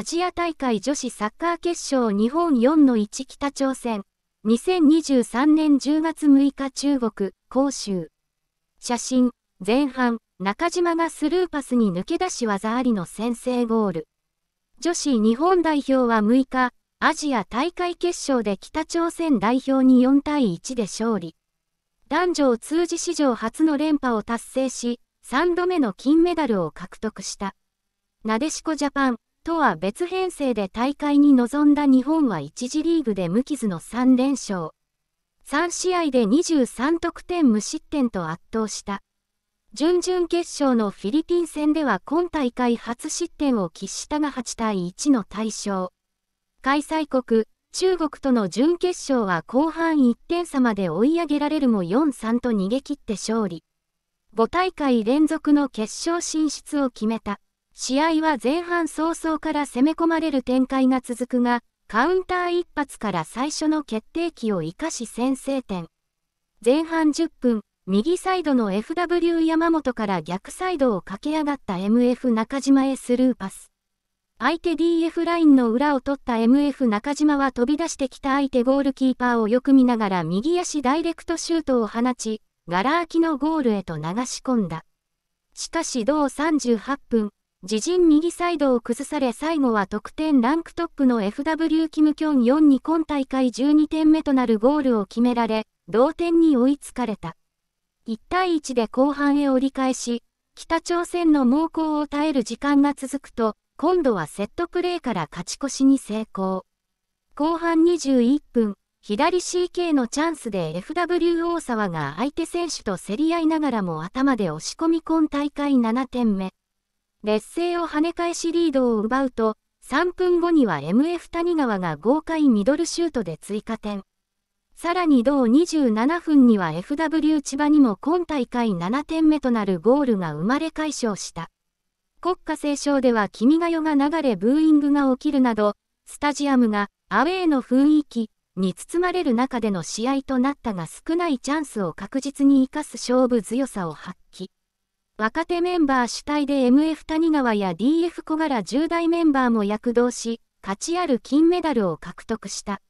アジア大会女子サッカー決勝日本4の1北朝鮮。2023年10月6日中国、広州。写真、前半、中島がスルーパスに抜け出し技ありの先制ゴール。女子日本代表は6日、アジア大会決勝で北朝鮮代表に4対1で勝利。男女を通じ史上初の連覇を達成し、3度目の金メダルを獲得した。なでしこジャパン、とは別編成で大会に臨んだ日本は1次リーグで無傷の3連勝。3試合で23得点無失点と圧倒した。準々決勝のフィリピン戦では今大会初失点を喫したが8対1の大勝。開催国、中国との準決勝は後半1点差まで追い上げられるも4-3と逃げ切って勝利。5大会連続の決勝進出を決めた。試合は前半早々から攻め込まれる展開が続くが、カウンター一発から最初の決定機を生かし先制点。前半10分、右サイドの FW 山本から逆サイドを駆け上がった MF 中島へスルーパス。相手 DF ラインの裏を取った MF 中島は飛び出してきた相手ゴールキーパーをよく見ながら右足ダイレクトシュートを放ち、ガラ空きのゴールへと流し込んだ。しかし同38分、自陣右サイドを崩され最後は得点ランクトップの FW キムキョン4に今大会12点目となるゴールを決められ、同点に追いつかれた。1対1で後半へ折り返し、北朝鮮の猛攻を耐える時間が続くと、今度はセットプレーから勝ち越しに成功。後半21分、左 CK のチャンスで FW 大沢が相手選手と競り合いながらも頭で押し込み今大会7点目。劣勢を跳ね返しリードを奪うと、3分後には MF 谷川が豪快ミドルシュートで追加点。さらに同27分には FW 千葉にも今大会7点目となるゴールが生まれ解消した。国歌斉唱では君が代が流れブーイングが起きるなど、スタジアムがアウェーの雰囲気に包まれる中での試合となったが少ないチャンスを確実に生かす勝負強さを発若手メンバー主体で MF 谷川や DF 小柄10代メンバーも躍動し、価値ある金メダルを獲得した。